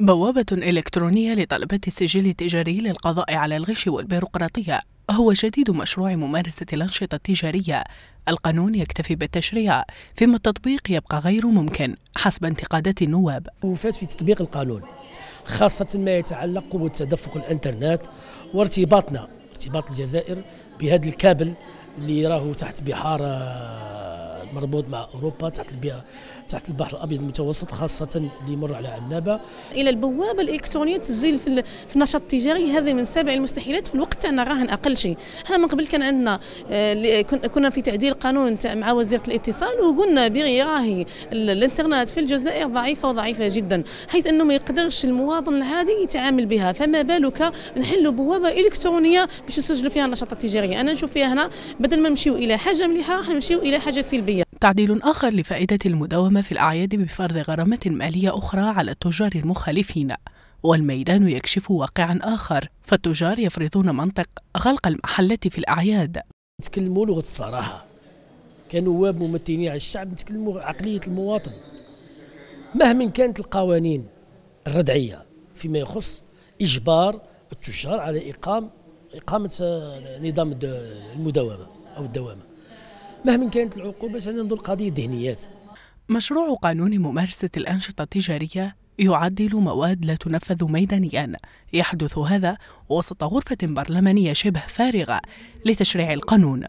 بوابة إلكترونية لطلبات السجل التجاري للقضاء على الغش والبيروقراطية هو جديد مشروع ممارسة الأنشطة التجارية القانون يكتفي بالتشريع فيما التطبيق يبقى غير ممكن حسب انتقادات النواب وفات في تطبيق القانون خاصة ما يتعلق بتدفق الانترنت وارتباطنا ارتباط الجزائر بهذا الكابل اللي راهو تحت بحار مربوط مع اوروبا تحت البيئه تحت البحر الابيض المتوسط خاصه اللي يمر على عنابه الى البوابه الالكترونيه تسجيل في النشاط التجاري هذه من سابع المستحيلات في الوقت تاعنا راهن اقل شيء احنا من قبل كان عندنا آه، كنا في تعديل قانون مع وزيره الاتصال وقلنا بغي راهي الانترنت في الجزائر ضعيفه وضعيفه جدا حيث انه ما يقدرش المواطن العادي يتعامل بها فما بالك نحلوا بوابه الكترونيه باش نسجلوا فيها النشاط التجاري انا نشوف فيها هنا بدل ما نمشيو الى حاجه مليحه نمشيو الى حاجه سلبيه تعديل آخر لفائدة المداومة في الأعياد بفرض غرامة مالية أخرى على التجار المخالفين والميدان يكشف واقعا آخر فالتجار يفرضون منطق غلق المحلات في الأعياد نتكلموا لغة الصراحة كنواب ممثلين على الشعب نتكلموا عقلية المواطن مهما كانت القوانين الردعية فيما يخص إجبار التجار على إقام إقامة آه، نظام المداومة أو الدوامة مهما كانت العقوبة سننظر قضية ذهنيات مشروع قانون ممارسة الأنشطة التجارية يعدل مواد لا تنفذ ميدانيا يحدث هذا وسط غرفة برلمانية شبه فارغة لتشريع القانون